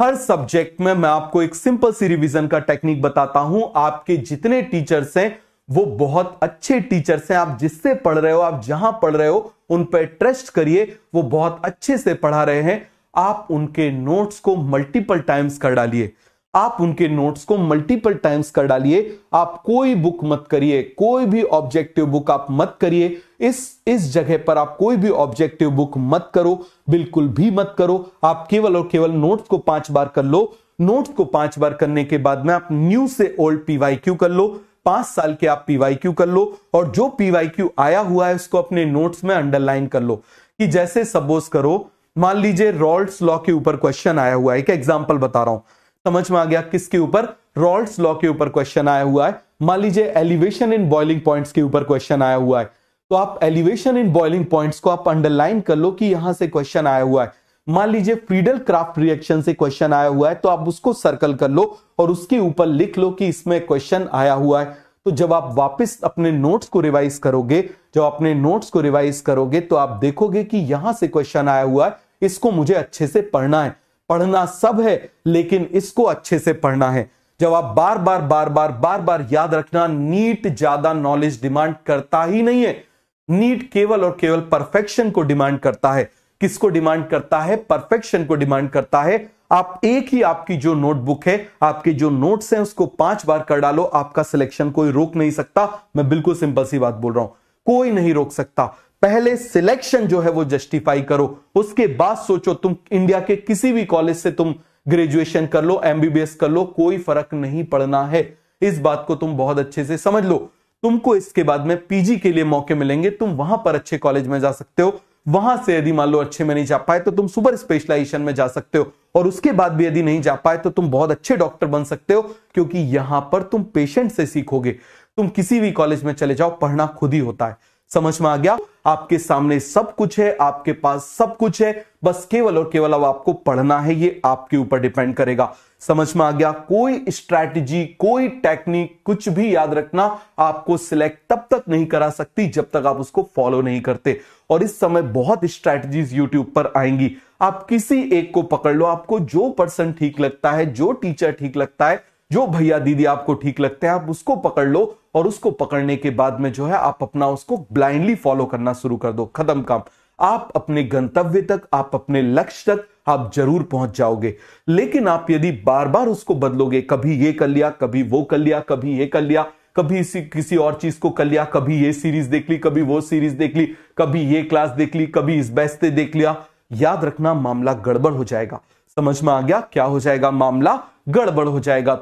हर subject में मैं आपको एक सिंपल सी रिवीजन का टेक्निक बताता हूं आपके जितने टीचर्स हैं वो बहुत अच्छे टीचर्स हैं आप जिससे पढ़ रहे हो आप जहां पढ़ रहे हो उन पर ट्रस्ट करिए वो बहुत अच्छे से पढ़ा रहे हैं आप उनके नोट्स को मल्टीपल टाइम्स कर डालिए आप उनके नोट्स को मल्टीपल टाइम्स कर डालिए आप कोई बुक मत करिए कोई भी ऑब्जेक्टिव बुक आप मत करिए इस इस जगह पर आप कोई भी ऑब्जेक्टिव बुक मत करो बिल्कुल भी मत करो आप केवल और केवल नोट्स को पांच बार कर लो नोट्स को पांच बार करने के बाद में आप न्यू से ओल्ड पीवाई क्यू कर लो पांच साल के आप पीवाई क्यू कर लो और जो क्यू आया हुआ है उसको अपने नोट्स में अंडरलाइन कर लो कि जैसे सपोज करो मान लीजिए रॉल्ट लॉ के ऊपर क्वेश्चन आया हुआ है एक एग्जाम्पल बता रहा हूं समझ में आ गया किसके ऊपर रॉल्ट लॉ के ऊपर क्वेश्चन आया हुआ है मान लीजिए एलिवेशन इन बॉइलिंग पॉइंट्स के ऊपर क्वेश्चन आया हुआ है तो आप एलिवेशन इन बॉइलिंग पॉइंट्स को आप अंडरलाइन कर लो कि यहां से क्वेश्चन आया हुआ है मान लीजिए फ्रीडल क्राफ्ट रिएक्शन से क्वेश्चन आया हुआ है तो आप उसको सर्कल कर लो और उसके ऊपर लिख लो कि इसमें क्वेश्चन आया हुआ है तो जब आप वापस अपने नोट्स को रिवाइज करोगे जब अपने नोट्स को रिवाइज करोगे तो आप देखोगे कि यहां से क्वेश्चन आया हुआ है इसको मुझे अच्छे से पढ़ना है पढ़ना सब है लेकिन इसको अच्छे से पढ़ना है जब आप बार बार बार बार बार बार याद रखना नीट ज्यादा नॉलेज डिमांड करता ही नहीं है नीट केवल और केवल परफेक्शन को डिमांड करता है किसको डिमांड करता है परफेक्शन को डिमांड करता है आप एक ही आपकी जो नोटबुक है आपके जो नोट्स हैं उसको पांच बार कर डालो आपका सिलेक्शन कोई रोक नहीं सकता मैं बिल्कुल सिंपल सी बात बोल रहा हूं कोई नहीं रोक सकता पहले सिलेक्शन जो है वो जस्टिफाई करो उसके बाद सोचो तुम इंडिया के किसी भी कॉलेज से तुम ग्रेजुएशन कर लो एमबीबीएस कर लो कोई फर्क नहीं पड़ना है इस बात को तुम बहुत अच्छे से समझ लो तुमको इसके बाद में पीजी के लिए मौके मिलेंगे तुम वहां पर अच्छे कॉलेज में जा सकते हो वहां से यदि मान लो अच्छे में नहीं जा पाए तो तुम सुपर स्पेशलाइजेशन में जा सकते हो और उसके बाद भी यदि नहीं जा पाए तो तुम बहुत अच्छे डॉक्टर बन सकते हो क्योंकि यहां पर तुम पेशेंट से सीखोगे तुम किसी भी कॉलेज में चले जाओ पढ़ना खुद ही होता है समझ में आ गया आपके सामने सब कुछ है आपके पास सब कुछ है बस केवल और केवल अब आपको पढ़ना है ये आपके ऊपर डिपेंड करेगा समझ में आ गया कोई स्ट्रैटेजी कोई टेक्निक कुछ भी याद रखना आपको सिलेक्ट तब तक नहीं करा सकती जब तक आप उसको फॉलो नहीं करते और इस समय बहुत स्ट्रैटेजीज यूट्यूब पर आएंगी आप किसी एक को पकड़ लो आपको जो पर्सन ठीक लगता है जो टीचर ठीक लगता है जो भैया दीदी आपको ठीक लगते हैं आप उसको पकड़ लो और उसको पकड़ने के बाद में जो है आप अपना उसको ब्लाइंडली फॉलो करना शुरू कर दो खत्म काम आप अपने गंतव्य तक आप अपने लक्ष्य तक आप जरूर पहुंच जाओगे लेकिन आप यदि बार बार उसको बदलोगे कभी ये कर लिया कभी वो कर लिया कभी ये कर लिया कभी इसी किसी और चीज को कर लिया कभी ये सीरीज देख ली कभी वो सीरीज देख ली कभी ये क्लास देख ली कभी इस बैस्ते देख लिया याद रखना मामला गड़बड़ हो जाएगा समझ में आ गया क्या हो जाएगा मामला गड़बड़ हो जाएगा